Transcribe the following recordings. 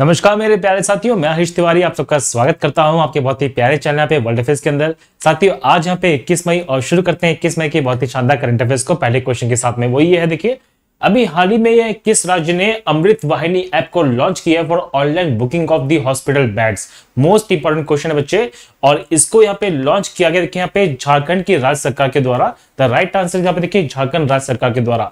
नमस्कार मेरे प्यारे साथियों मैं हरीश तिवारी आप सबका स्वागत करता हूं आपके बहुत ही प्यारे चैनल पे वर्ल्ड अफेयर्स के अंदर साथियों आज यहाँ पे 21 मई और शुरू करते हैं 21 मई के बहुत ही शानदार करंट अफेयर्स को पहले क्वेश्चन के साथ में वो ये है देखिए अभी हाल ही में किस राज्य ने अमृत वाहिनी ऐप को लॉन्च किया for online booking of the hospital beds most important question है बच्चे और इसको यहाँ पे लॉन्च किया गया देखिए यहाँ पे झारखंड की राज्य सरकार के द्वारा द राइट आंसर यहाँ पे देखिए झारखंड राज्य सरकार के द्वारा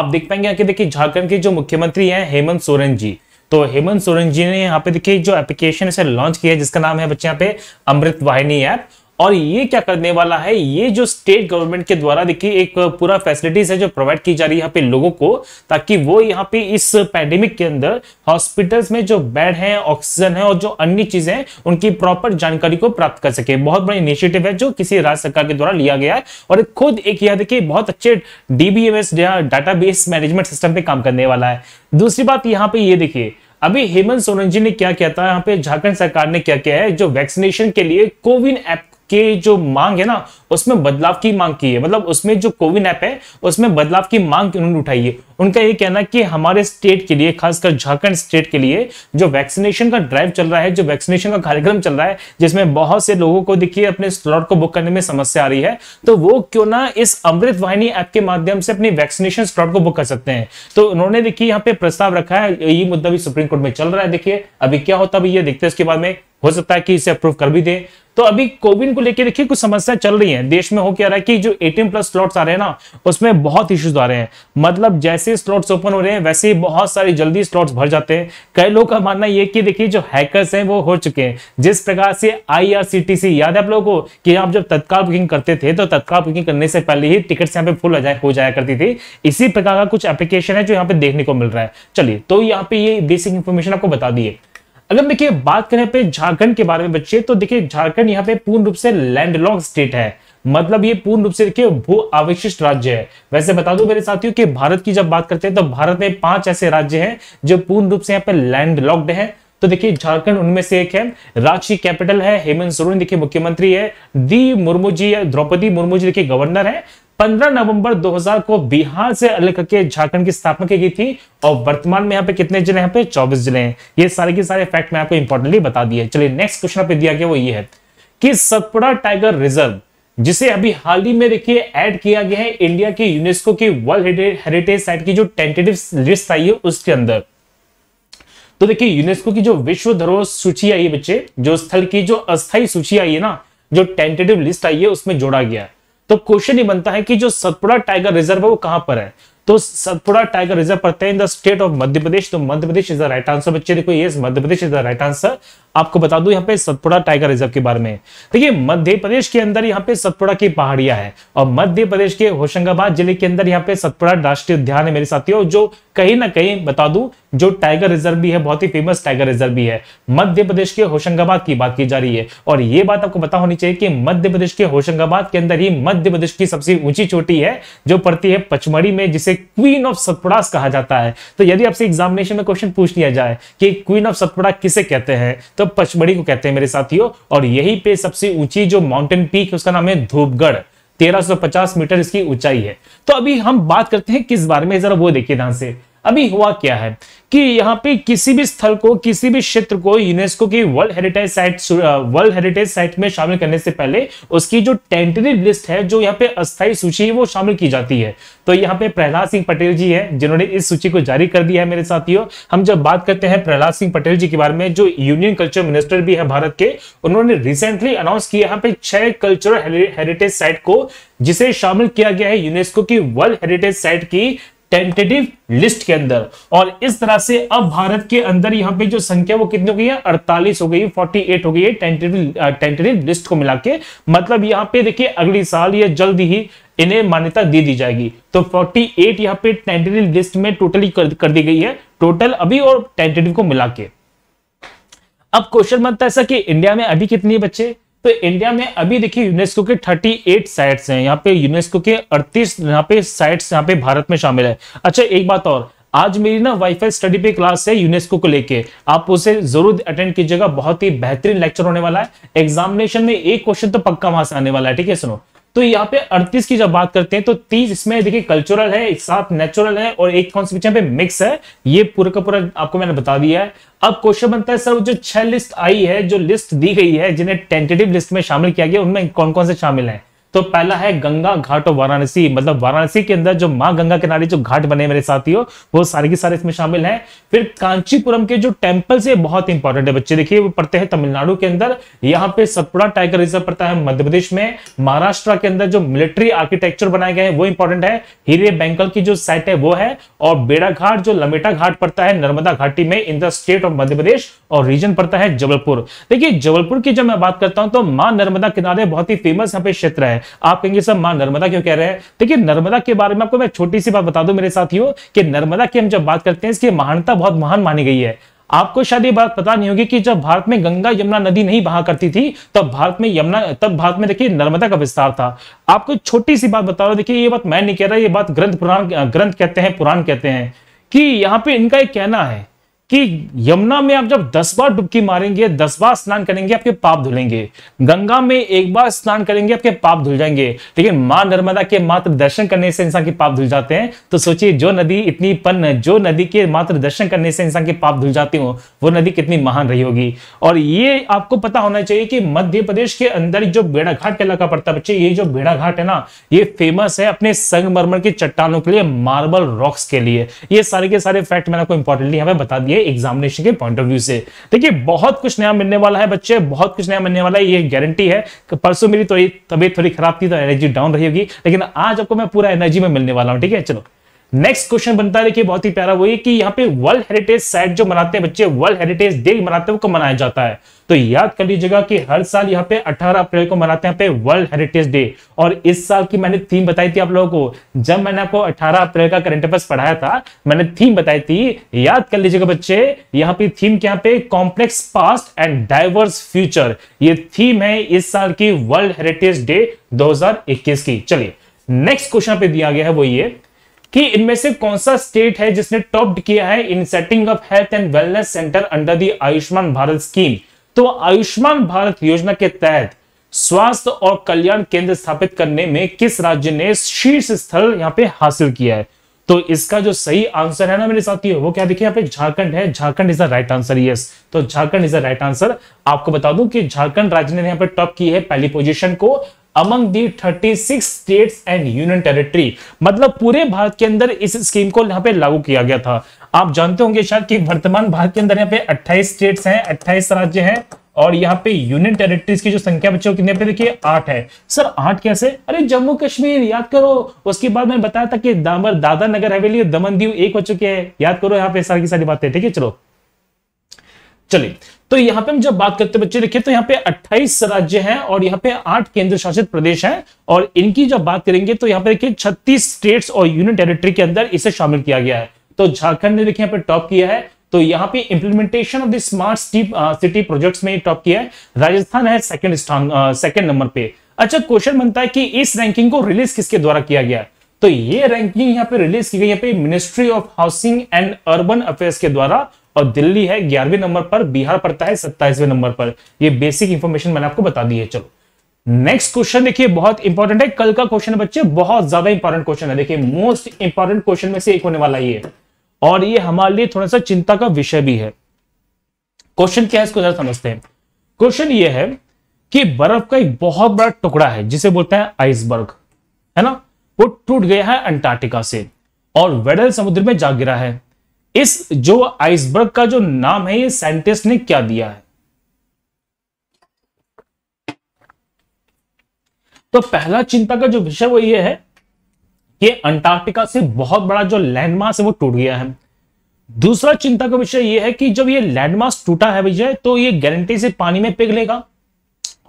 आप देख पाएंगे यहाँ देखिए झारखंड के जो मुख्यमंत्री हैं हेमंत सोरेन जी तो हेमंत सोरेन जी ने यहाँ पे देखिए जो एप्लीकेशन इसे लॉन्च किया है जिसका नाम है बच्चे यहाँ पे अमृत वाहिनी ऐप और ये क्या करने वाला है ये जो स्टेट गवर्नमेंट के द्वारा देखिए एक पूरा फैसिलिटीज है जो प्रोवाइड की जा रही है यहाँ पे लोगों को ताकि वो यहाँ पे इस पैंडेमिक के अंदर हॉस्पिटल्स में जो बेड है ऑक्सीजन है और जो अन्य चीजें हैं उनकी प्रॉपर जानकारी को प्राप्त कर सके बहुत बड़ा इनिशिएटिव है जो किसी राज्य सरकार के द्वारा लिया गया है और खुद एक यह देखिए बहुत अच्छे डीबीएमएस डाटा मैनेजमेंट सिस्टम पे काम करने वाला है दूसरी बात यहाँ पे ये देखिए अभी हेमंत सोरेन जी ने क्या किया था यहाँ पे झारखंड सरकार ने क्या किया है जो वैक्सीनेशन के लिए कोविन ऐप के जो मांग है ना उसमें बदलाव की मांग की है मतलब उसमें जो कोविन ऐप है उसमें बदलाव की मांग उन्होंने उठाई है उनका ये कहना कि हमारे स्टेट के लिए खासकर झारखंड स्टेट के लिए जो वैक्सीनेशन का ड्राइव चल रहा है जो वैक्सीनेशन का कार्यक्रम चल रहा है जिसमें बहुत से लोगों को देखिए अपने स्लॉट को बुक करने में समस्या आ रही है तो वो क्यों ना इस अमृत वाहिनी ऐप के माध्यम से अपनी वैक्सीनेशन स्लॉट को बुक कर सकते हैं तो उन्होंने देखिए यहाँ पे प्रस्ताव रखा है ये मुद्दा भी सुप्रीम कोर्ट में चल रहा है देखिए अभी क्या होता है ये देखते हैं इसके बाद में हो सकता है कि इसे अप्रूव कर भी दे तो अभी कोविन को लेकर देखिए कुछ समस्याएं चल रही हैं देश में हो क्या रहा है कि जो 18 प्लस स्लॉट्स आ रहे हैं ना उसमें बहुत इश्यूज आ रहे हैं मतलब जैसे स्लॉट्स ओपन हो रहे हैं वैसे ही बहुत सारी जल्दी स्लॉट्स भर जाते हैं कई लोगों का मानना यह कि देखिए जो हैकर्स हैं वो हो चुके हैं जिस प्रकार से आई याद है आप लोगों को कि आप जब तत्काल बुकिंग करते थे तो तत्काल बुकिंग करने से पहले ही टिकट यहाँ पे फुल हो जाया करती थी इसी प्रकार का कुछ एप्लीकेशन है जो यहाँ पे देखने को मिल रहा है चलिए तो यहाँ पे ये बेसिक इन्फॉर्मेशन आपको बता दिए अगर देखिए बात करें पे झारखंड के बारे में बच्चे तो देखिए झारखंड यहाँ पे पूर्ण रूप से लैंडलॉक स्टेट है मतलब ये पूर्ण रूप से देखिए भू अवशिष्ट राज्य है वैसे बता दूं मेरे साथियों कि भारत की जब बात करते हैं तो भारत में पांच ऐसे राज्य हैं जो पूर्ण रूप से यहाँ पे लैंडलॉक्ड है तो देखिए झारखंड उनमें से एक है रांची कैपिटल है हेमंत सोरेन देखिए मुख्यमंत्री है दी मुर्मू जी द्रौपदी मुर्मू जी देखिए गवर्नर है 15 नवंबर 2000 को बिहार से अलग करके झारखंड की स्थापना की गई थी और वर्तमान में यहाँ पे कितने जिले यहाँ पे 24 जिले हैं ये सारे के सारे फैक्ट मैं आपको इंपॉर्टेंटली बता दिए चलिए नेक्स्ट क्वेश्चन पे दिया गया वो ये है कि सतपुड़ा टाइगर रिजर्व जिसे अभी हाल ही में देखिए ऐड किया गया है इंडिया के यूनेस्को की वर्ल्ड हेरिटेज साइट की जो टेंटेटिव लिस्ट आई है उसके अंदर तो देखिए यूनेस्को की जो विश्व धरोहर सूची आई है बच्चे जो स्थल की जो अस्थायी सूची आई है ना जो टेंटेटिव लिस्ट आई है उसमें जोड़ा गया है तो क्वेश्चन ये बनता है कि जो सतपुड़ा टाइगर रिजर्व है वो कहां पर है तो सतपुड़ा टाइगर रिजर्व पड़ते हैं in the state of Madhya Pradesh तो Madhya Pradesh is the right answer बच्चे देखो ये Madhya Pradesh is the right answer आपको बता दूं यहाँ पे सतपुड़ा टाइगर रिजर्व के बारे में देखिए मध्य प्रदेश के अंदर यहाँ पे सतपुड़ा की पहाड़ियां है और मध्य प्रदेश के होशंगाबाद जिले के अंदर यहाँ पे सतपुड़ा राष्ट्रीय उद्यान है मेरे साथियों जो कहीं ना कहीं बता दू जो टाइगर रिजर्व भी है बहुत ही फेमस टाइगर रिजर्व भी है मध्य प्रदेश के होशंगाबाद की बात की जा रही है और यह बात आपको पता होनी चाहिए कि मध्य प्रदेश के होशंगाबाद के अंदर ही मध्य प्रदेश की सबसे ऊंची चोटी है जो पड़ती है पचमढ़ी में जिसे क्वीन ऑफ सतपुड़ा कहा जाता है तो यदि आपसे एग्जामिनेशन में क्वेश्चन पूछ लिया जाए कि क्वीन ऑफ सतपुड़ा किसे कहते हैं तो पचमढ़ी को कहते हैं मेरे साथियों और यही पे सबसे ऊंची जो माउंटेन पीक है उसका नाम है धूपगढ़ 1350 मीटर इसकी ऊंचाई है तो अभी हम बात करते हैं किस बारे में जरा वो देखिए ध्यान से अभी हुआ क्या है कि यहाँ पे किसी भी स्थल को किसी भी क्षेत्र को यूनेस्को की world heritage site world heritage site में शामिल करने से पहले उसकी जो टेंटरी लिस्ट है जो यहाँ पे अस्थाई सूची है वो शामिल की जाती है तो यहाँ पे प्रहलाद सिंह पटेल जी है जिन्होंने इस सूची को जारी कर दिया है मेरे साथियों हम जब बात करते हैं प्रहलाद सिंह पटेल जी के बारे में जो यूनियन कल्चर मिनिस्टर भी है भारत के उन्होंने रिसेंटली अनाउंस किया यहाँ पे छह कल्चरल हेरिटेज साइट को जिसे शामिल किया गया है यूनेस्को की वर्ल्ड हेरिटेज साइट की टेंटेटिव लिस्ट के अंदर और इस तरह से अब भारत के अंदर यहां पे जो संख्या वो कितनी हो गई है अड़तालीस हो गई है 48 हो गई है टेंटेटिव टेंटेटिव लिस्ट को मिला के मतलब यहां पे देखिए अगले साल या जल्द ही इन्हें मान्यता दे दी जाएगी तो 48 एट यहां पर टेंटेटिव लिस्ट में टोटली कर, कर दी गई है टोटल अभी और टेंटेटिव को मिला के अब क्वेश्चन बनता है ऐसा कि इंडिया में अभी कितने बच्चे तो इंडिया में अभी देखिए यूनेस्को के 38 साइट्स हैं यहाँ पे यूनेस्को के 38 यहाँ पे साइट्स यहाँ पे भारत में शामिल है अच्छा एक बात और आज मेरी ना वाईफाई स्टडी पे क्लास है यूनेस्को को लेके आप उसे जरूर अटेंड कीजिएगा बहुत ही बेहतरीन लेक्चर होने वाला है एग्जामिनेशन में एक क्वेश्चन तो पक्का वहां से आने वाला है ठीक है सुनो तो यहाँ पे 38 की जब बात करते हैं तो 30 इसमें देखिए कल्चरल है साथ नेचुरल है और एक कौन सी पे मिक्स है ये पूरा का पूरा आपको मैंने बता दिया है अब क्वेश्चन बनता है सर जो छह लिस्ट आई है जो लिस्ट दी गई है जिन्हें टेंटेटिव लिस्ट में शामिल किया गया उनमें कौन कौन से शामिल है तो पहला है गंगा घाट और वाराणसी मतलब वाराणसी के अंदर जो माँ गंगा किनारे जो घाट बने मेरे साथियों वो सारे के सारे इसमें शामिल हैं फिर कांचीपुरम के जो टेम्पल्स है बहुत इंपॉर्टेंट है बच्चे देखिए वो पड़ते हैं तमिलनाडु के अंदर यहाँ पे सतपुड़ा टाइगर रिजर्व पड़ता है मध्य प्रदेश में महाराष्ट्र के अंदर जो मिलिट्री आर्किटेक्चर बनाए गए हैं वो इंपॉर्टेंट है हीरे बैंकल की जो साइट है वो है और बेड़ा घाट जो लमेटा घाट पड़ता है नर्मदा घाटी में in the state of Madhya Pradesh और रीजन पड़ता है जबलपुर देखिये जबलपुर की जब मैं बात करता हूँ तो माँ नर्मदा किनारे बहुत ही फेमस यहाँ पे क्षेत्र है है आप कहेंगे सर मां नर्मदा क्यों कह रहे हैं देखिए नर्मदा के बारे में आपको मैं छोटी सी बात बता दू मेरे साथियों कि नर्मदा की हम जब बात करते हैं इसकी महानता बहुत महान मानी गई है आपको शायद ये बात पता नहीं होगी कि जब भारत में गंगा यमुना नदी नहीं बहा करती थी तब भारत में यमुना तब भारत में देखिए नर्मदा का विस्तार था आपको छोटी सी बात बता रहा हूं देखिए ये बात मैं नहीं कह रहा ये बात ग्रंथ पुराण ग्रंथ कहते हैं पुराण कहते हैं कि यहाँ पे इनका एक कहना है कि यमुना में आप जब दस बार डुबकी मारेंगे दस बार स्नान करेंगे आपके पाप धुलेंगे गंगा में एक बार स्नान करेंगे आपके पाप धुल जाएंगे लेकिन मां नर्मदा के मात्र दर्शन करने से इंसान के पाप धुल जाते हैं तो सोचिए जो नदी इतनी पन्न जो नदी के मात्र दर्शन करने से इंसान के पाप धुल जाते हो वो नदी कितनी महान रही होगी और ये आपको पता होना चाहिए कि मध्य प्रदेश के अंदर जो बेड़ाघाट इलाका पड़ता है बच्चे ये जो बेड़ाघाट है ना ये फेमस है अपने संगमरमर की चट्टानों के लिए मार्बल रॉक्स के लिए ये सारे के सारे फैक्ट मैंने आपको इंपॉर्टेंटली यहाँ पे बता दिए है एग्जामिनेशन के पॉइंट ऑफ व्यू से देखिए बहुत कुछ नया मिलने वाला है बच्चे बहुत कुछ नया मिलने वाला है ये गारंटी है परसों मेरी तो तबीयत थोड़ी खराब थी तो एनर्जी डाउन रही होगी लेकिन आज आपको मैं पूरा एनर्जी में मिलने वाला हूँ ठीक है चलो नेक्स्ट क्वेश्चन बनता है देखिए बहुत ही प्यारा वो ये कि यहाँ पे वर्ल्ड हेरिटेज साइट जो मनाते हैं बच्चे वर्ल्ड हेरिटेज डे मनाते हैं वो मनाया जाता है तो याद कर लीजिएगा कि हर साल यहाँ पे 18 अप्रैल को मनाते हैं पे वर्ल्ड हेरिटेज डे और इस साल की मैंने थीम बताई थी आप लोगों को जब मैंने आपको 18 अप्रैल का करंट अफेयर्स पढ़ाया था मैंने थीम बताई थी याद कर लीजिएगा बच्चे यहाँ पे थीम क्या पे complex past and diverse future ये थीम है इस साल की वर्ल्ड हेरिटेज डे दो की चलिए नेक्स्ट क्वेश्चन पे दिया गया है वो ये कि इनमें से कौन सा स्टेट है जिसने टॉप्ड किया है in setting up health and wellness centre under the Ayushman Bharat scheme तो आयुष्मान भारत योजना के तहत स्वास्थ्य और कल्याण केंद्र स्थापित करने में किस राज्य ने शीर्ष स्थल यहाँ पे हासिल किया है तो इसका जो सही आंसर है ना मेरे साथ वो क्या देखिए यहाँ पे झारखंड है Jharkhand is the right answer yes तो Jharkhand is the right answer आपको बता दूं कि झारखंड राज्य ने यहाँ पे टॉप की है पहली पोजीशन को among the 36 states and union territory मतलब पूरे भारत के अंदर इस स्कीम को यहाँ पे लागू किया गया था आप जानते होंगे शायद कि वर्तमान भारत के अंदर यहाँ पे 28 स्टेट्स हैं 28 राज्य हैं और यहाँ पे यूनियन टेरिटरीज की जो संख्या बच्चों कितने पे देखिए आठ है सर आठ कैसे अरे जम्मू कश्मीर याद करो उसके बाद मैंने बताया था कि दामर दादा नगर हवेली और दमन दीव एक हो चुके हैं याद करो यहाँ पे सारी की सारी बातें ठीक है चलो चलिए तो यहाँ पे हम जब बात करते हैं बच्चे देखिए तो यहाँ पे 28 राज्य हैं और यहाँ पे आठ केंद्र शासित प्रदेश हैं और इनकी जब बात करेंगे तो यहाँ पे देखिए 36 स्टेट्स और यूनियन टेरिटरी के अंदर इसे शामिल किया गया है तो झारखंड ने देखिए यहाँ पे टॉप किया है तो यहाँ पे implementation of the smart city city project में टॉप किया है राजस्थान है सेकंड स्थान सेकंड uh, नंबर पे अच्छा क्वेश्चन बनता है कि इस रैंकिंग को रिलीज किसके द्वारा किया गया है तो ये रैंकिंग यहाँ पे रिलीज की गई यहाँ पे ministry of housing and urban affairs के द्वारा और दिल्ली है ग्यारहवें नंबर पर बिहार पड़ता है सत्ताईसवें नंबर पर यह बेसिक इंफॉर्मेशन मैंने आपको बता दी है चलो नेक्स्ट क्वेश्चन देखिए बहुत इंपॉर्टेंट है कल का क्वेश्चन बच्चे बहुत ज्यादा इंपॉर्टेंट क्वेश्चन है देखिए मोस्ट इंपॉर्टेंट क्वेश्चन में से एक होने वाला ही है और ये हमारे लिए थोड़ा सा चिंता का विषय भी है क्वेश्चन क्या है इसको जरा समझते हैं क्वेश्चन ये है कि बर्फ का एक बहुत बड़ा टुकड़ा है जिसे बोलते हैं आइसबर्ग है ना वो टूट गया है अंटार्कटिका से और वेडल समुद्र में जा गिरा है इस जो आइसबर्ग का जो नाम है ये साइंटिस्ट ने क्या दिया है तो पहला चिंता का जो विषय वो ये है कि अंटार्कटिका से बहुत बड़ा जो लैंडमार्क है वो टूट गया है दूसरा चिंता का विषय यह है कि जब ये लैंडमार्क टूटा है विजय तो ये गारंटी से पानी में पिघलेगा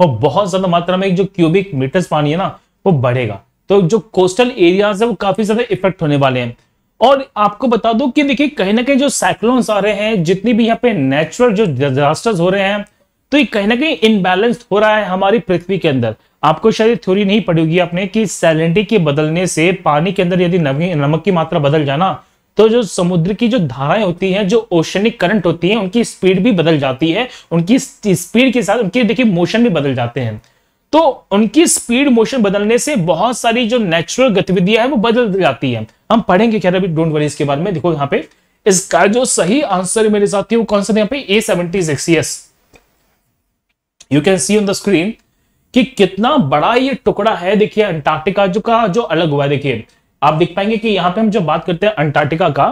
और बहुत ज्यादा मात्रा में जो क्यूबिक मीटर पानी है ना वो बढ़ेगा तो जो कोस्टल एरियाज है वो काफी ज्यादा इफेक्ट होने वाले हैं और आपको बता दूं कि देखिए कहीं ना कहीं जो साइक्लोन्स आ रहे हैं जितनी भी यहाँ पे नेचुरल जो डिजास्टर्स हो रहे हैं तो ये कहीं ना कहीं इनबैलेंस हो रहा है हमारी पृथ्वी के अंदर आपको शायद थ्योरी नहीं पड़ी होगी आपने कि सैलिनिटी के बदलने से पानी के अंदर यदि नमक की मात्रा बदल जाना तो जो समुद्र की जो धाराएं होती हैं जो ओशनिक करंट होती है उनकी स्पीड भी बदल जाती है उनकी स्पीड के साथ उनके देखिए मोशन भी बदल जाते हैं तो उनकी स्पीड मोशन बदलने से बहुत सारी जो नेचुरल गतिविधियां है वो बदल जाती है हम पढ़ेंगे खैर अभी डोंट वरी इसके बारे में देखो यहाँ पे इसका जो सही आंसर मेरे ही वो कौन सा यहाँ पे a seventy six yes you can see on the screen कि कितना बड़ा ये टुकड़ा है देखिए अंटार्क्टिका जो का जो अलग हुआ है देखिए आप देख पाएंगे कि यहाँ पे हम जो बात करते हैं अंटार्क्टिका का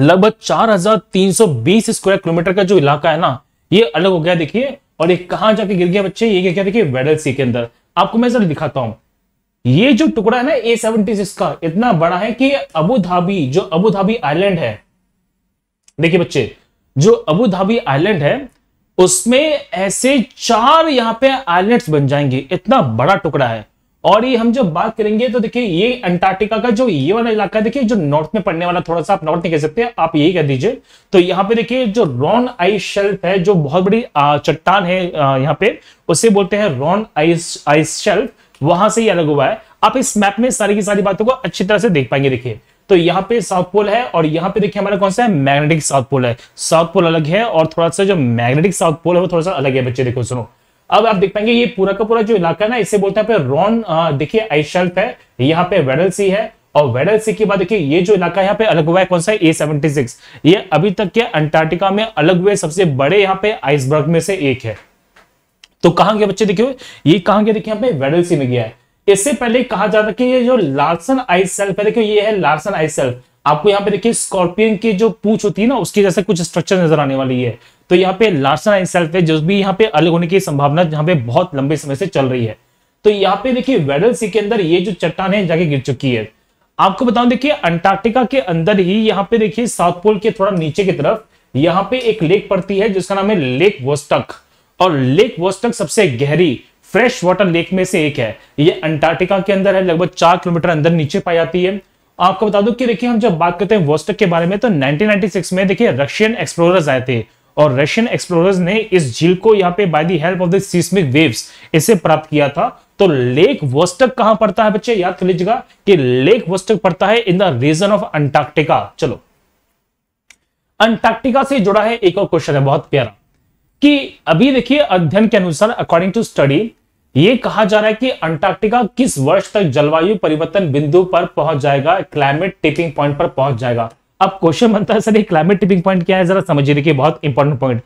लगभग 4320 स्क्वायर किलोमीटर का जो इलाका है ना ये अलग हो गया देखिए और ये कहां जाके गिर गया बच्चे ये क्या देखिए वेडल सी के अंदर आपको मैं जरा दिखाता हूं ये जो टुकड़ा है ना ए सेवेंटी सिक्स का इतना बड़ा है कि अबू धाबी जो अबू धाबी आइलैंड है देखिए बच्चे जो अबू धाबी आइलैंड है उसमें ऐसे चार यहां पे आइलैंड्स बन जाएंगे इतना बड़ा टुकड़ा है और ये हम जब बात करेंगे तो देखिए ये अंटार्कटिका का जो ये वाला इलाका है देखिए जो नॉर्थ में पड़ने वाला थोड़ा सा आप नॉर्थ नहीं कह सकते आप यही कह दीजिए तो यहाँ पे देखिए जो रॉन आइस शेल्फ है जो बहुत बड़ी चट्टान है यहाँ पे उसे बोलते हैं रॉन आइस आइस शेल्फ वहां से ही अलग हुआ है आप इस मैप में सारी की सारी बातों को अच्छी तरह से देख पाएंगे देखिए तो यहाँ पे साउथ पोल है और यहाँ पे देखिए हमारा कौन सा है मैग्नेटिक साउथ पोल है साउथ पोल अलग है और थोड़ा सा जो मैग्नेटिक साउथ पोल है वो थोड़ा सा अलग है बच्चे देखो सुनो अब आप देख पाएंगे ये पूरा का पूरा जो इलाका ना इसे बोलते हैं रॉन देखिए आइशल्फ है यहाँ पे वेडल सी है और वेडल सी के बाद देखिए ये जो इलाका यहाँ पे अलग हुआ है कौन सा ए सेवेंटी सिक्स ये अभी तक के अंटार्कटिका में अलग हुए सबसे बड़े यहाँ पे आइसबर्ग में से एक है तो कहा गया बच्चे देखियो ये कहा गया देखिए यहाँ पे वेडल सी में गया है इससे पहले कहा जाता कि ये जो लार्सन आइस सेल्फ है देखियो ये है लार्सन आइस सेल्फ आपको यहाँ पे देखिए स्कॉर्पियन की जो पूछ होती है ना उसकी जैसे कुछ स्ट्रक्चर नजर आने वाली है तो यहाँ पे लार्सन एंड सेल्फ है जो भी यहाँ पे अलग होने की संभावना यहाँ पे बहुत लंबे समय से चल रही है तो यहाँ पे देखिए वेडल सी के अंदर ये जो चट्टान है जाके गिर चुकी है आपको बताऊं देखिए अंटार्कटिका के अंदर ही यहाँ पे देखिए साउथ पोल के थोड़ा नीचे की तरफ यहाँ पे एक लेक पड़ती है जिसका नाम है लेक वोस्टक और लेक वोस्टक सबसे गहरी फ्रेश वाटर लेक में से एक है ये अंटार्कटिका के अंदर है लगभग चार किलोमीटर अंदर नीचे पाई जाती है आपको बता दूं कि देखिए हम जब बात करते हैं वोस्टक के बारे में तो 1996 में देखिए रशियन एक्सप्लोरर्स आए थे और रशियन एक्सप्लोरर्स ने इस झील को यहाँ पे by the help of the seismic waves इसे प्राप्त किया था तो लेक वोस्टक कहां पड़ता है बच्चे याद कर लीजिएगा कि लेक वोस्टक पड़ता है in the region of Antarctica चलो अंटार्क्टिका से जुड़ा है एक और क्वेश्चन है बहुत प्यारा कि अभी देखिए अध्ययन के अनुसार अकॉर्डिंग टू स्टडी ये कहा जा रहा है कि अंटार्कटिका किस वर्ष तक जलवायु परिवर्तन बिंदु पर पहुंच जाएगा क्लाइमेट टिपिंग पॉइंट पर पहुंच जाएगा अब क्वेश्चन बनता है सर ये क्लाइमेट टिपिंग पॉइंट क्या है जरा समझिए देखिए बहुत इंपॉर्टेंट पॉइंट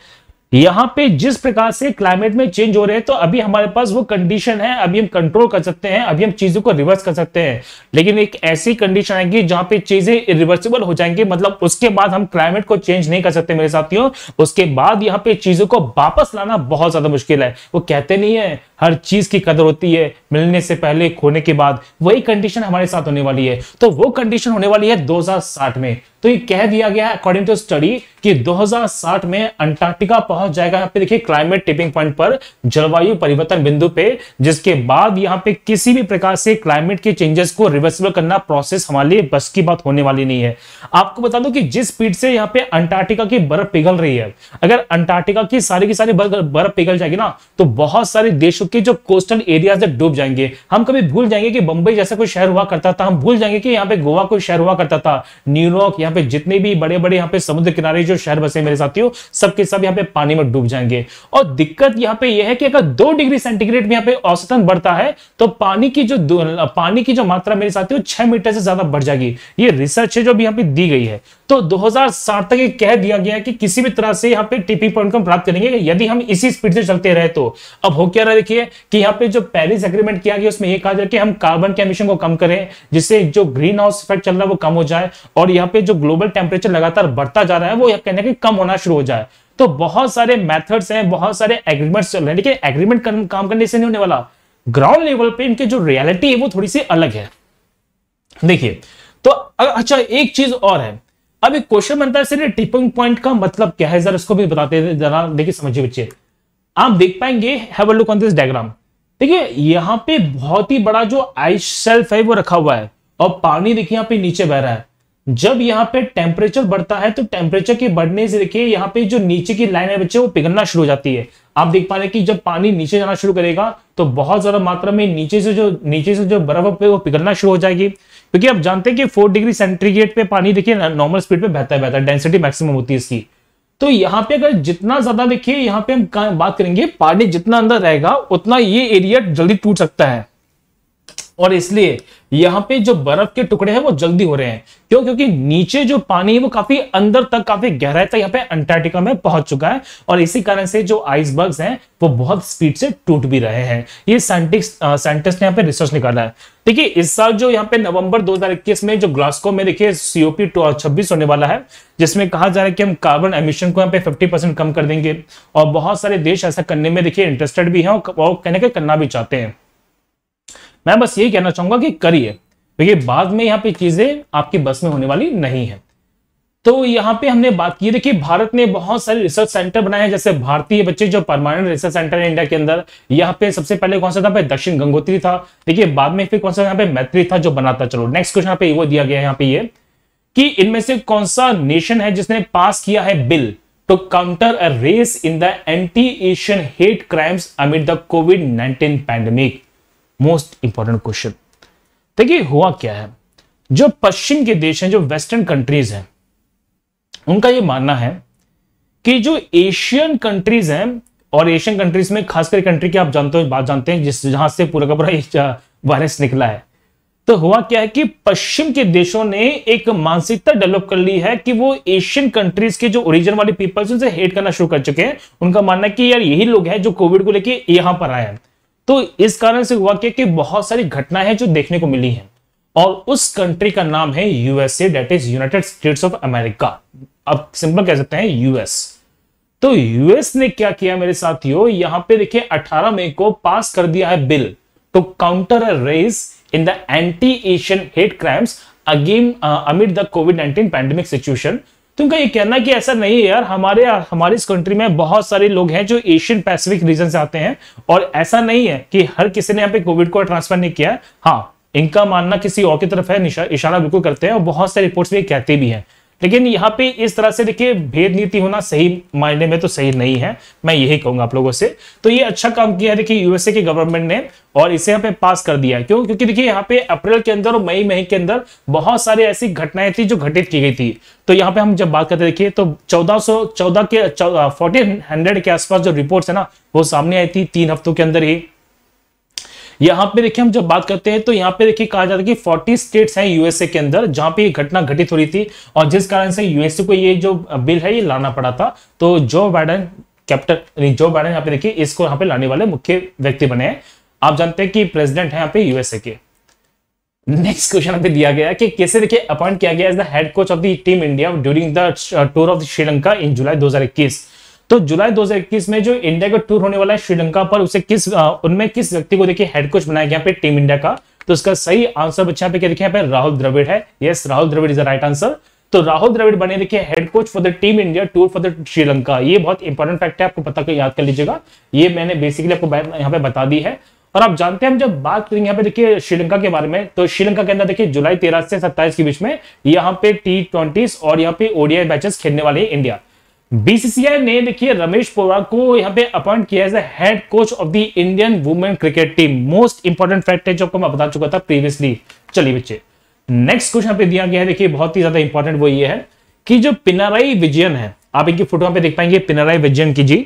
यहां पे जिस प्रकार से क्लाइमेट में चेंज हो रहे हैं तो अभी हमारे पास वो कंडीशन है अभी हम कंट्रोल कर सकते हैं अभी हम चीजों को रिवर्स कर सकते हैं लेकिन एक ऐसी कंडीशन आएगी जहां पे चीजें रिवर्सिबल हो जाएंगी मतलब उसके बाद हम क्लाइमेट को चेंज नहीं कर सकते मेरे साथियों उसके बाद यहाँ पे चीजों को वापस लाना बहुत ज्यादा मुश्किल है वो कहते नहीं है हर चीज की कदर होती है मिलने से पहले खोने के बाद वही कंडीशन हमारे साथ होने वाली है तो वो कंडीशन होने वाली है 2060 में तो ये कह दिया गया है अकॉर्डिंग टू स्टडी कि 2060 में अंटार्कटिका पहुंच पहुंच जाएगा यहाँ पे देखिए क्लाइमेट टिपिंग पॉइंट पर जलवायु परिवर्तन बिंदु पे जिसके बाद यहाँ पे किसी भी प्रकार से क्लाइमेट के चेंजेस को रिवर्सिबल करना प्रोसेस हमारे लिए बस की बात होने वाली नहीं है आपको बता दूं कि जिस स्पीड से यहाँ पे अंटार्क्टिका की बर्फ पिघल रही है अगर अंटार्क्टिका की सारी की सारी बर्फ पिघल जाएगी ना तो बहुत सारे देशों के जो कोस्टल एरिया है डूब जाएंगे हम कभी भूल जाएंगे कि बंबई जैसा कोई शहर हुआ करता था हम भूल जाएंगे कि यहाँ पे गोवा कोई शहर हुआ करता था न्यूयॉर्क यहाँ पे जितने भी बड़े बड़े यहाँ पे समुद्र किनारे जो शहर बसे मेरे साथियों सबके सब यहाँ पे पानी में डूब जाएंगे और दिक्कत यहाँ पे यह है कि अगर दो डिग्री सेंटीग्रेड में यहाँ पे औसतन बढ़ता है तो पानी की जो पानी की जो मात्रा मेरे साथ छह मीटर से ज्यादा बढ़ जाएगी ये रिसर्च है जो भी यहाँ पे दी गई है तो 2060 तक ये कह दिया गया है कि किसी भी तरह से यहाँ पे टीपी पॉइंट को प्राप्त करेंगे यदि हम इसी स्पीड से चलते रहे तो अब हो क्या रहा देखिए कि यहाँ पे जो पेरिस एग्रीमेंट किया गया उसमें ये कहा जाए कि हम कार्बन के एमिशन को कम करें जिससे जो ग्रीन हाउस इफेक्ट चल रहा है वो कम हो जाए और यहाँ पे जो ग्लोबल टेम्परेचर लगातार बढ़ता जा रहा है वो कहीं ना कहीं कम होना शुरू हो जाए तो बहुत सारे मेथड्स हैं बहुत सारे एग्रीमेंट्स चल रहे हैं लेकिन एग्रीमेंट काम करने से नहीं होने वाला ग्राउंड लेवल पे इनके जो रियलिटी है वो थोड़ी सी अलग है देखिए तो अच्छा एक चीज और है अब एक क्वेश्चन बनता है सर टिपिंग पॉइंट का मतलब क्या है जरा इसको भी बताते हैं जरा देखिए समझिए बच्चे आप देख पाएंगे have a look on this diagram देखिए यहाँ पे बहुत ही बड़ा जो आइस सेल्फ है वो रखा हुआ है और पानी देखिए यहाँ पे नीचे बह रहा है जब यहाँ पे टेम्परेचर बढ़ता है तो टेम्परेचर के बढ़ने से देखिए यहाँ पे जो नीचे की लाइन है बच्चे वो पिघलना शुरू हो जाती है आप देख पा रहे कि जब पानी नीचे जाना शुरू करेगा तो बहुत ज्यादा मात्रा में नीचे से जो नीचे से जो बर्फ है वो पिघलना शुरू हो जाएगी क्योंकि आप जानते हैं कि फोर डिग्री सेंटीग्रेड पे पानी देखिए नॉर्मल स्पीड पे बहता है बहता है डेंसिटी मैक्सिमम होती है इसकी तो यहाँ पे अगर जितना ज्यादा देखिए यहाँ पे हम बात करेंगे पानी जितना अंदर रहेगा उतना ये एरिया जल्दी टूट सकता है और इसलिए यहाँ पे जो बर्फ के टुकड़े हैं वो जल्दी हो रहे हैं क्यों क्योंकि नीचे जो पानी है वो काफी अंदर तक काफी गहराई तक यहाँ पे अंटार्कटिका में पहुंच चुका है और इसी कारण से जो आइसबर्ग्स हैं वो बहुत स्पीड से टूट भी रहे हैं ये साइंटिस्ट साइंटिस्ट ने यहाँ पे रिसर्च निकाला है देखिए इस साल जो यहाँ पे नवंबर दो में जो ग्लास्को में देखिए सीओपी छब्बीस होने वाला है जिसमें कहा जा रहा है कि हम कार्बन एमिशन को यहाँ पे फिफ्टी परसेंट कम कर देंगे और बहुत सारे देश ऐसा करने में देखिए इंटरेस्टेड भी है और कहने के करना भी चाहते हैं मैं बस यही कहना चाहूंगा कि करिए देखिए बाद में यहाँ पे चीजें आपकी बस में होने वाली नहीं है तो यहाँ पे हमने बात की देखिए भारत ने बहुत सारे रिसर्च सेंटर बनाए हैं जैसे भारतीय बच्चे जो परमानेंट रिसर्च सेंटर है इंडिया के अंदर यहाँ पे सबसे पहले कौन सा था दक्षिण गंगोत्री था देखिए बाद में फिर कौन सा यहाँ पे मैत्री था जो बनाता चलो नेक्स्ट क्वेश्चन यहाँ पे वो दिया गया यहाँ पे ये कि इनमें से कौन सा नेशन है जिसने पास किया है bill to counter a rise in the anti Asian hate crimes amid the covid nineteen pandemic most important question देखिए हुआ क्या है जो पश्चिम के देश हैं जो वेस्टर्न कंट्रीज हैं उनका ये मानना है कि जो एशियन कंट्रीज हैं और एशियन कंट्रीज में खासकर कंट्री की आप जानते हो बात जानते हैं जिस जहां से पूरा का पूरा वायरस निकला है तो हुआ क्या है कि पश्चिम के देशों ने एक मानसिकता डेवलप कर ली है कि वो एशियन कंट्रीज के जो ओरिजिन वाले पीपल्स उनसे हेट करना शुरू कर चुके हैं उनका मानना है कि यार यही लोग हैं जो कोविड को लेके यहां पर आए हैं तो इस कारण से हुआ क्या कि बहुत सारी घटनाएं जो देखने को मिली हैं और उस कंट्री का नाम है USA that is United States of America अब सिंपल कह सकते हैं यूएस तो यूएस ने क्या किया मेरे साथियों यहां पे देखिए 18 मई को पास कर दिया है bill to counter rise in the anti Asian hate crimes again amid the covid 19 pandemic situation तुमका उनका ये कहना कि ऐसा नहीं है यार हमारे हमारे इस कंट्री में बहुत सारे लोग हैं जो एशियन पैसिफिक रीजन से आते हैं और ऐसा नहीं है कि हर किसी ने यहाँ पे कोविड को ट्रांसफर नहीं किया है हाँ इनका मानना किसी और की तरफ है इशारा बिल्कुल करते हैं और बहुत सारे रिपोर्ट्स भी कहते भी हैं लेकिन यहाँ पे इस तरह से देखिए भेद नीति होना सही मायने में तो सही नहीं है मैं यही कहूंगा आप लोगों से तो ये अच्छा काम किया है देखिए यूएसए के गवर्नमेंट ने और इसे यहाँ पे पास कर दिया क्यों क्योंकि देखिए यहाँ पे अप्रैल के अंदर और मई मई के अंदर बहुत सारी ऐसी घटनाएं थी जो घटित की गई थी तो यहाँ पे हम जब बात करते देखिए तो चौदह सौ चौदह के फोर्टीन हंड्रेड के आसपास जो रिपोर्ट है ना वो सामने आई थी तीन हफ्तों के अंदर ही यहां पे देखिए हम जब बात करते हैं तो यहाँ पे देखिए कहा जाता है कि फोर्टी स्टेट्स हैं यूएसए के अंदर जहां पे ये घटना घटित हो रही थी और जिस कारण से यूएसए को ये जो बिल है ये लाना पड़ा था तो जो बाइडन कैप्टन जो बाइडन यहाँ पे देखिए इसको यहाँ पे लाने वाले मुख्य व्यक्ति बने हैं आप जानते हैं कि प्रेसिडेंट है यहाँ पे यूएसए के नेक्स्ट क्वेश्चन हमें दिया गया कि कैसे देखिए अपॉइंट किया गया as the head coach of the team India during the tour of Sri Lanka इन जुलाई 2021 तो जुलाई 2021 में जो इंडिया का टूर होने वाला है श्रीलंका पर उसे किस उनमें किस व्यक्ति को देखिए हेड कोच बनाया गया पे टीम इंडिया का तो उसका सही आंसर बच्चा पे क्या यहाँ पे राहुल द्रविड़ है yes Rahul Dravid is the right answer तो राहुल द्रविड़ बने देखिए head coach for the team India tour for the Sri Lanka ये बहुत इंपॉर्टेंट फैक्ट है आपको पता कर तो याद कर लीजिएगा ये मैंने बेसिकली आपको यहाँ पे बता दी है और आप जानते हैं हम जब बात करेंगे यहाँ पे देखिए श्रीलंका के बारे में तो श्रीलंका के अंदर देखिए जुलाई तेरह से सत्ताईस के बीच में यहाँ पे टी और यहाँ पे ओडीआई मैचेस खेलने वाले इंडिया बीसीसीआई ने देखिए रमेश पोरा को यहाँ पे अपॉइंट किया as a head coach of the Indian women cricket team most important fact है जो आपको मैं बता चुका था प्रीवियसली चलिए बच्चे नेक्स्ट क्वेश्चन यहाँ पे दिया गया है देखिए बहुत ही ज्यादा इंपॉर्टेंट वो ये है कि जो पिनाराई विजयन है आप इनकी फोटो पे देख पाएंगे पिनाराई विजयन की जी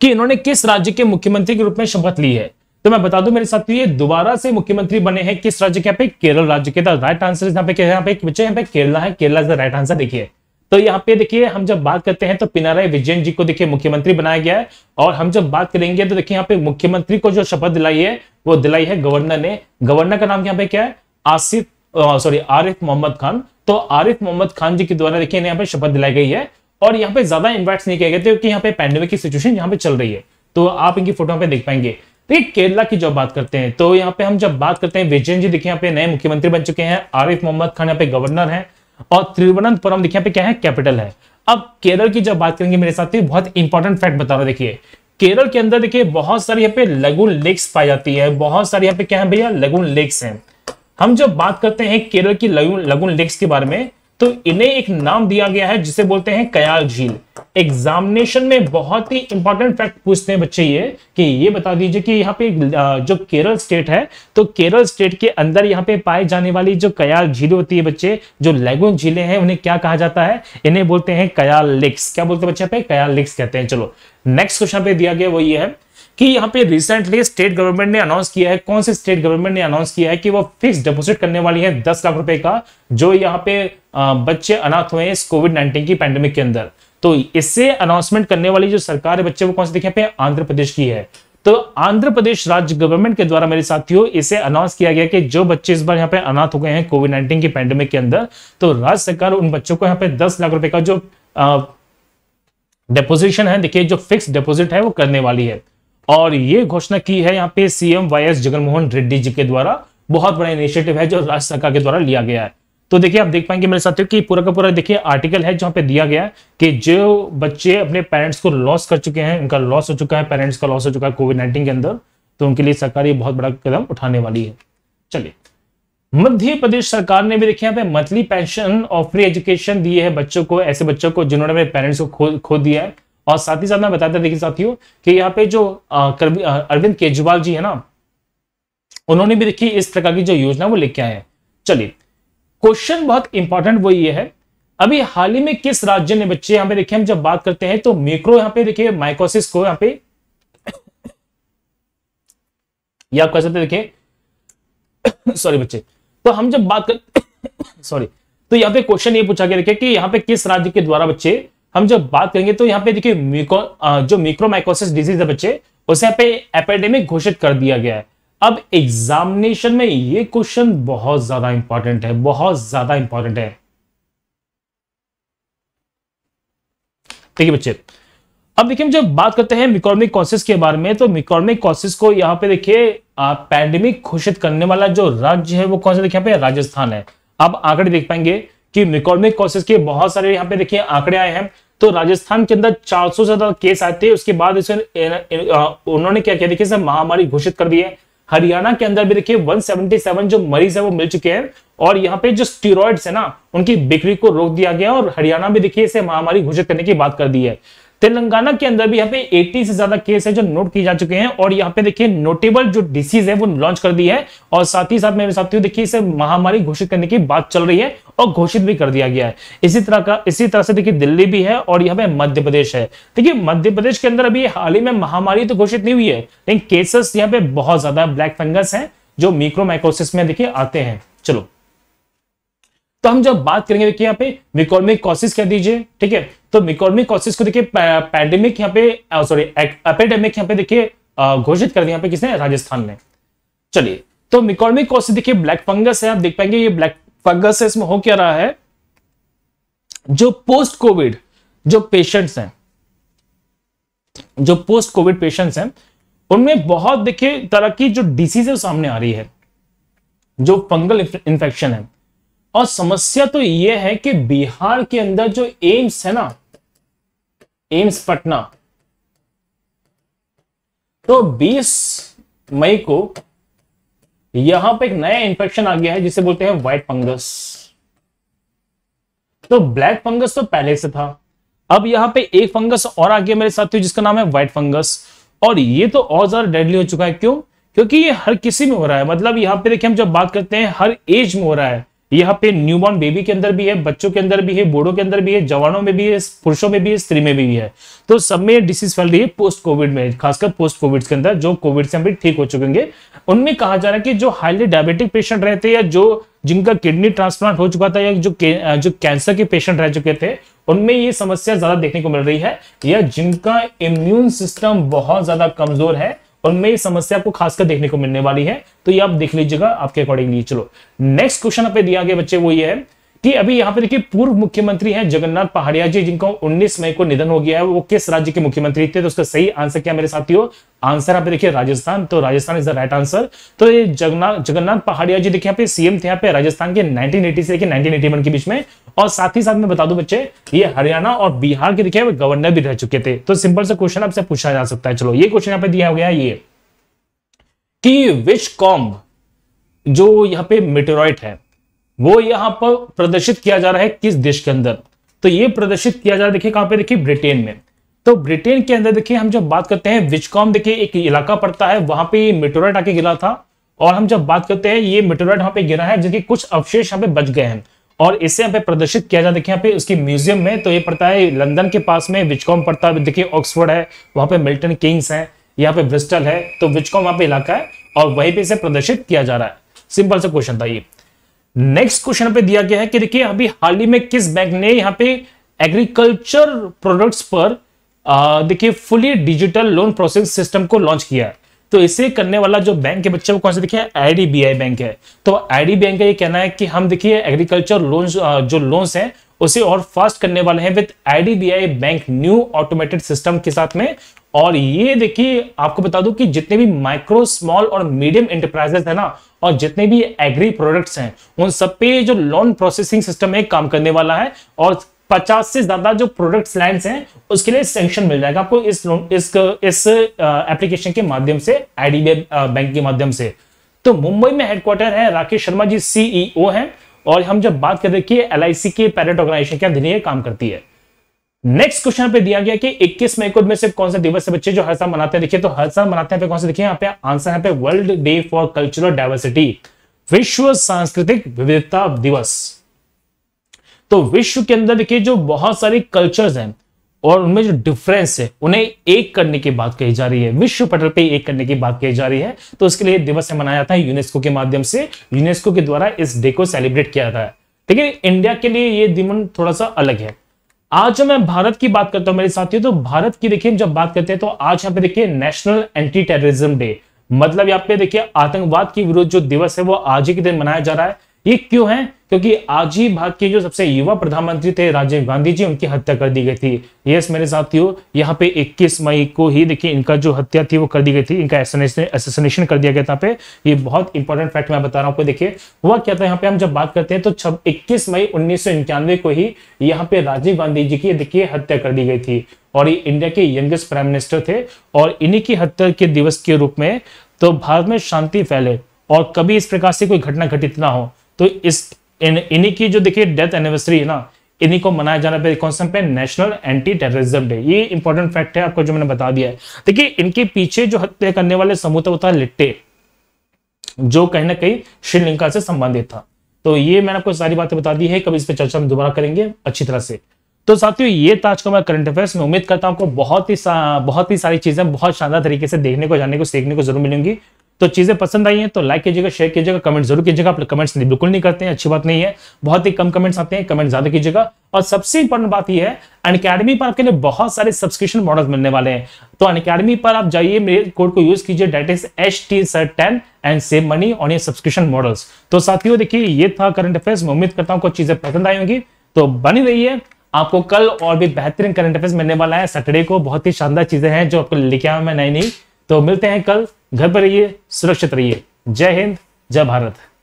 कि इन्होंने किस राज्य के मुख्यमंत्री के रूप में शपथ ली है तो मैं बता दूं मेरे साथ तो ये दोबारा से मुख्यमंत्री बने हैं किस राज्य के यहाँ पे केरल राज्य के राइट आंसर यहाँ पे यहाँ पे बच्चे यहाँ पे केरला है Kerala is the right answer देखिए तो यहाँ पे देखिए हम जब बात करते हैं तो पिनाराय विजयन जी को देखिए मुख्यमंत्री बनाया गया है और हम जब बात करेंगे तो देखिए यहाँ पे मुख्यमंत्री को जो शपथ दिलाई है वो दिलाई है गवर्नर ने गवर्नर का नाम यहाँ पे क्या है आसिफ सॉरी आरिफ मोहम्मद खान तो आरिफ मोहम्मद खान जी के द्वारा देखिए यहाँ पे शपथ दिलाई गई है और यहाँ पे ज्यादा इन्वाइट्स नहीं किया गया क्योंकि यहाँ पे पैंडेमिक की सिचुएशन यहाँ पे चल रही है तो आप इनकी फोटो पे देख पाएंगे देखिए केरला की जब बात करते हैं तो यहाँ पे हम जब बात करते हैं विजयन जी देखिए यहाँ पे नए मुख्यमंत्री बन चुके हैं आरिफ मोहम्मद खान यहाँ पे गवर्नर है और तिरुवनंतपुरम देखिए यहाँ पे क्या है कैपिटल है अब केरल की जब बात करेंगे मेरे ही तो बहुत इंपॉर्टेंट फैक्ट बता रहा हूँ देखिए केरल के अंदर देखिए बहुत सारी यहाँ पे लगुन लेक्स पाई जाती है बहुत सारी यहाँ पे क्या है भैया लगुन लेक्स हैं हम जब बात करते हैं केरल की लगुन लगुन लेक्स के बारे में तो इन्हें एक नाम दिया गया है जिसे बोलते हैं कयाल झील एग्जामिनेशन में बहुत ही इंपॉर्टेंट फैक्ट पूछते हैं बच्चे ये कि ये बता दीजिए कि यहाँ पे जो केरल स्टेट है तो केरल स्टेट के अंदर यहाँ पे पाए जाने वाली जो कयाल झील होती है बच्चे जो लैगून झीलें हैं उन्हें क्या कहा जाता है इन्हें बोलते हैं कयाल लेक्स क्या बोलते हैं बच्चे पे कयाल लेक्स कहते हैं चलो नेक्स्ट क्वेश्चन पे दिया गया वो ये है कि यहाँ पे रिसेंटली स्टेट गवर्नमेंट ने अनाउंस किया है कौन से स्टेट गवर्नमेंट ने अनाउंस किया है कि वो फिक्स डिपोजिट करने वाली है दस लाख रुपए का जो यहाँ पे बच्चे अनाथ हुए इस कोविड नाइन्टीन की पैंडेमिक के अंदर तो इससे अनाउंसमेंट करने वाली जो सरकार है बच्चे वो कौन से देखे आंध्र प्रदेश की है तो आंध्र प्रदेश राज्य गवर्नमेंट के द्वारा मेरे साथियों इसे अनाउंस किया गया कि जो बच्चे इस बार यहाँ पे अनाथ हो गए हैं कोविड नाइन्टीन की पैंडेमिक के अंदर तो राज्य सरकार उन बच्चों को यहाँ पे दस लाख रुपए का जो डिपोजिशन है देखिए जो फिक्स डिपोजिट है वो करने वाली है और ये घोषणा की है यहाँ पे CM Y S Jaganmohan Reddy ji के द्वारा बहुत बड़ा इनिशिएटिव है जो राज्य सरकार के द्वारा लिया गया है तो देखिए आप देख पाएंगे मेरे साथियों कि पूरा का पूरा देखिए आर्टिकल है जहां पे दिया गया है कि जो बच्चे अपने पेरेंट्स को लॉस कर चुके हैं उनका लॉस हो चुका है पेरेंट्स का लॉस हो चुका है कोविड नाइन्टीन के अंदर तो उनके लिए सरकार ये बहुत बड़ा कदम उठाने वाली है चलिए मध्य प्रदेश सरकार ने भी देखिए यहाँ पे मंथली पेंशन और फ्री एजुकेशन दी है बच्चों को ऐसे बच्चों को जिन्होंने पेरेंट्स को खो खो दिया है और साथ ही साथ मैं बताता देखिए साथियों कि यहाँ पे जो अरविंद केजरीवाल जी है ना उन्होंने भी देखिए इस प्रकार की जो योजना वो लेके आए हैं चलिए क्वेश्चन बहुत इंपॉर्टेंट वो ये है अभी हाल ही में किस राज्य ने बच्चे यहाँ पे देखिए हम जब बात करते हैं तो मेक्रो यहाँ पे देखिए माइकोसिस को यहाँ पे या आप कह सकते देखिए सॉरी बच्चे तो हम जब बात कर सॉरी तो यहाँ पे क्वेश्चन ये पूछा गया देखिए कि यहाँ पे किस राज्य के द्वारा बच्चे हम जब बात करेंगे तो यहाँ पे देखिए जो माइक्रोमाइकोसिस डिजीज है बच्चे उसे यहाँ पे एपेडेमिक घोषित कर दिया गया है अब एग्जामिनेशन में ये क्वेश्चन बहुत ज्यादा इंपॉर्टेंट है बहुत ज्यादा इंपॉर्टेंट है ठीक है बच्चे अब देखिए हम जब बात करते हैं मिकॉर्मिक कॉसिस के बारे में तो मिकॉर्मिक कॉसिस को यहाँ पे देखिए पैंडेमिक घोषित करने वाला जो राज्य है वो कौन सा देखिए यहाँ पे राजस्थान है अब आंकड़े देख पाएंगे कि मिकॉर्मिक कॉसिस के बहुत सारे यहाँ पे देखिए आंकड़े आए हैं तो राजस्थान के अंदर 400 से ज्यादा केस आए थे उसके बाद इसे उन्होंने क्या किया देखिए इसे महामारी घोषित कर दी है हरियाणा के अंदर भी देखिए 177 जो मरीज है वो मिल चुके हैं और यहाँ पे जो स्टीरोइड्स है ना उनकी बिक्री को रोक दिया गया और हरियाणा भी देखिए इसे महामारी घोषित करने की बात कर दी है तेलंगाना के अंदर भी यहाँ पे 80 से ज्यादा केस है जो नोट किए जा चुके हैं और यहाँ पे देखिए नोटेबल जो डिसीज है वो लॉन्च कर दी है और साथ ही साथ मेरे साथियों देखिए इसे महामारी घोषित करने की बात चल रही है और घोषित भी कर दिया गया है इसी तरह का इसी तरह से देखिए दिल्ली भी है और यहाँ पे मध्य प्रदेश है देखिए मध्य प्रदेश के अंदर अभी हाल ही में महामारी तो घोषित नहीं हुई है लेकिन केसेस यहाँ पे बहुत ज्यादा ब्लैक फंगस है जो मिक्रोमाइकोसिस में देखिए आते हैं चलो तो हम जब बात करेंगे देखिए यहाँ पे मिकोलमिक कॉसिस कह दीजिए ठीक है तो मिकोलमिक कॉसिस को देखिए पैंडेमिक यहाँ पे सॉरी एपेडेमिक यहाँ पे देखिए घोषित कर दिया यहाँ पे किसने राजस्थान ने चलिए तो मिकोलमिक कॉसिस देखिए ब्लैक फंगस है आप देख पाएंगे ये ब्लैक फंगस है इसमें हो क्या रहा है जो पोस्ट कोविड जो पेशेंट्स हैं जो पोस्ट कोविड पेशेंट्स हैं उनमें बहुत देखिए तरह की जो डिसीजे सामने आ रही है जो फंगल इन्फेक्शन है और समस्या तो यह है कि बिहार के अंदर जो एम्स है ना एम्स पटना तो 20 मई को यहां पे एक नया इंफेक्शन आ गया है जिसे बोलते हैं व्हाइट फंगस तो ब्लैक फंगस तो पहले से था अब यहां पे एक फंगस और आ गया मेरे साथियों तो जिसका नाम है व्हाइट फंगस और ये तो और ज्यादा डेडली हो चुका है क्यों क्योंकि ये हर किसी में हो रहा है मतलब यहां पे देखिए हम जब बात करते हैं हर एज में हो रहा है यहाँ पे न्यूबॉर्न बेबी के अंदर भी है बच्चों के अंदर भी है बूढ़ों के अंदर भी है जवानों में भी है पुरुषों में भी है स्त्री में भी है तो सब में डिसीज फैल रही है पोस्ट कोविड में खासकर पोस्ट कोविड के अंदर जो कोविड से हम ठीक हो चुके हैं उनमें कहा जा रहा है कि जो हाईली डायबिटिक पेशेंट रहते या जो जिनका किडनी ट्रांसप्लांट हो चुका था या जो जो कैंसर के पेशेंट रह चुके थे उनमें ये समस्या ज्यादा देखने को मिल रही है या जिनका इम्यून सिस्टम बहुत ज्यादा कमजोर है उनमें समस्या आपको खासकर देखने को मिलने वाली है तो ये आप देख लीजिएगा आपके अकॉर्डिंगली चलो नेक्स्ट क्वेश्चन आप दिया गया बच्चे वो ये है कि अभी यहां पर देखिए पूर्व मुख्यमंत्री हैं जगन्नाथ पहाड़िया जी जिनका 19 मई को निधन हो गया है वो किस राज्य के मुख्यमंत्री थे तो उसका सही आंसर क्या मेरे साथियों आंसर आप देखिए राजस्थान तो Rajasthan is the right answer तो ये जगन्नाथ जगन्नाथ पहाड़िया जी देखिए यहाँ पे सीएम थे यहाँ पे राजस्थान के 1980 से लेकर 1981 के बीच में और साथ ही साथ में बता दू बच्चे ये हरियाणा और बिहार के देखिए गवर्नर भी रह चुके थे तो सिंपल सा क्वेश्चन आपसे पूछा जा सकता है चलो ये क्वेश्चन यहाँ पे दिया गया ये कि विश कॉम्ब जो यहाँ पे मेटेरॉइट है वो यहां पर प्रदर्शित किया जा रहा है किस देश के अंदर तो ये प्रदर्शित किया जा रहा है देखिए पे देखिए ब्रिटेन में तो ब्रिटेन के अंदर देखिए हम जब बात करते हैं विचकॉम देखिए एक इलाका पड़ता है वहां पर मेटोराइट आके गिरा था और हम जब बात करते हैं ये मेटोराइट वहां पे गिरा है जिसके कुछ अवशेष यहाँ पे बच गए हैं और इसे यहाँ पे प्रदर्शित किया जाए देखिए यहाँ पे उसकी म्यूजियम में तो ये पड़ता है लंदन के पास में विचकॉम पड़ता है देखिए ऑक्सफोर्ड है वहां पे मिल्टन किंग्स है यहाँ पे ब्रिस्टल है तो विचकॉम वहां पे इलाका है और वहीं पे इसे प्रदर्शित किया जा रहा है सिंपल सा क्वेश्चन था ये नेक्स्ट क्वेश्चन पे दिया गया है कि देखिए अभी हाल ही में किस बैंक ने यहाँ पे एग्रीकल्चर प्रोडक्ट्स पर देखिए fully digital loan processing system को लॉन्च किया है तो इसे करने वाला जो बैंक है बच्चे वो कौन से देखिए आईडीबीआई बैंक है तो आईडीबीआई का ये कहना है कि हम देखिए एग्रीकल्चर लोन जो लोन्स हैं उसे और फास्ट करने वाले हैं with IDBI bank new automated system के साथ में और ये देखिए आपको बता दूं कि जितने भी माइक्रो स्मॉल और मीडियम एंटरप्राइजेस है ना और जितने भी एग्री प्रोडक्ट्स हैं उन सब पे जो लोन प्रोसेसिंग सिस्टम है काम करने वाला है और 50 से ज्यादा जो प्रोडक्ट्स लैंड हैं उसके लिए सेंक्शन मिल जाएगा आपको इस इस इस एप्लीकेशन के माध्यम से आईडीबीआई बैंक के माध्यम से तो मुंबई में हेडक्वार्टर है राकेश शर्मा जी सीईओ e है और हम जब बात कर कि एल के पैरेंट ऑर्गेनाइजेशन क्या अंदर काम करती है नेक्स्ट क्वेश्चन पे दिया गया कि 21 मई को में से कौन सा दिवस है बच्चे जो हर साल मनाते हैं देखिए तो हर साल मनाते हैं पे कौन से देखिए यहाँ पे आंसर है पे world day for cultural diversity विश्व सांस्कृतिक विविधता दिवस तो विश्व के अंदर देखिए जो बहुत सारी कल्चर्स हैं और उनमें जो डिफरेंस है उन्हें एक करने की बात कही जा रही है विश्व पटल पे एक करने की बात कही जा रही है तो उसके लिए दिवस मनाया जाता है यूनेस्को के माध्यम से यूनेस्को के द्वारा इस डे को सेलिब्रेट किया जाता है लेकिन इंडिया के लिए ये दिन थोड़ा सा अलग है आज जब मैं भारत की बात करता हूं मेरे साथियों तो भारत की देखिए जब बात करते हैं तो आज यहाँ पे देखिए नेशनल एंटी टेररिज्म डे मतलब यहाँ पे देखिए आतंकवाद के विरुद्ध जो दिवस है वो आज ही के दिन मनाया जा रहा है ये क्यों है क्योंकि आज ही भारत के जो सबसे युवा प्रधानमंत्री थे राजीव गांधी जी उनकी हत्या कर दी गई थी यस मेरे साथियों यहाँ पे 21 मई को ही देखिए इनका जो हत्या थी वो कर दी गई थी इनका एसोसिनेशन कर दिया गया था पे ये बहुत इंपॉर्टेंट फैक्ट मैं बता रहा हूँ आपको देखिए हुआ क्या था यहाँ पे हम जब बात करते हैं तो छब इक्कीस मई उन्नीस को ही यहाँ पे राजीव गांधी जी की देखिए हत्या कर दी गई थी और ये इंडिया के यंगेस्ट प्राइम मिनिस्टर थे और इन्हीं की हत्या के दिवस के रूप में तो भारत में शांति फैले और कभी इस प्रकार से कोई घटना घटित ना हो तो इस इन्हीं की जो देखिए डेथ एनिवर्सरी है ना इन्हीं को मनाया जाना पे कौन सा नेशनल एंटी टेररिज्म डे ये इंपॉर्टेंट फैक्ट है आपको जो मैंने बता दिया है देखिए इनके पीछे जो हत्या करने वाले समूह था वो था लिट्टे जो कहीं ना कहीं श्रीलंका से संबंधित था तो ये मैंने आपको सारी बातें बता दी है कभी इस पर चर्चा हम दोबारा करेंगे अच्छी तरह से तो साथियों ये था आज का मैं करंट अफेयर्स में उम्मीद करता हूँ आपको बहुत ही बहुत ही सारी चीजें बहुत शानदार तरीके से देखने को जानने को सीखने को जरूर मिलेंगी तो चीज़ें पसंद आई हैं तो लाइक कीजिएगा शेयर कीजिएगा कमेंट जरूर कीजिएगा आप कमेंट्स बिल्कुल नहीं करते हैं अच्छी बात नहीं है बहुत ही कम कमेंट्स आते हैं कमेंट ज़्यादा कीजिएगा और सबसे इंपॉर्टेंट बात यह है अनकेडमी पर आपके लिए बहुत सारे सब्सक्रिप्शन मॉडल मिलने वाले हैं तो अनकेडमी पर आप जाइए मेरे कोड को यूज कीजिए is H T sir ten and save money on ये सब्सक्रिप्शन मॉडल्स तो साथियों देखिए ये था करंट अफेयर्स मैं उम्मीद करता हूँ कुछ चीज़ें पसंद आई होंगी तो बनी है आपको कल और भी बेहतरीन करंट अफेयर्स मिलने वाला है सैटरडे को बहुत ही शानदार चीज़ें हैं जो आपको लेके आया मैं नई नई तो मिलते हैं कल घर पर रहिए सुरक्षित रहिए जय हिंद जय भारत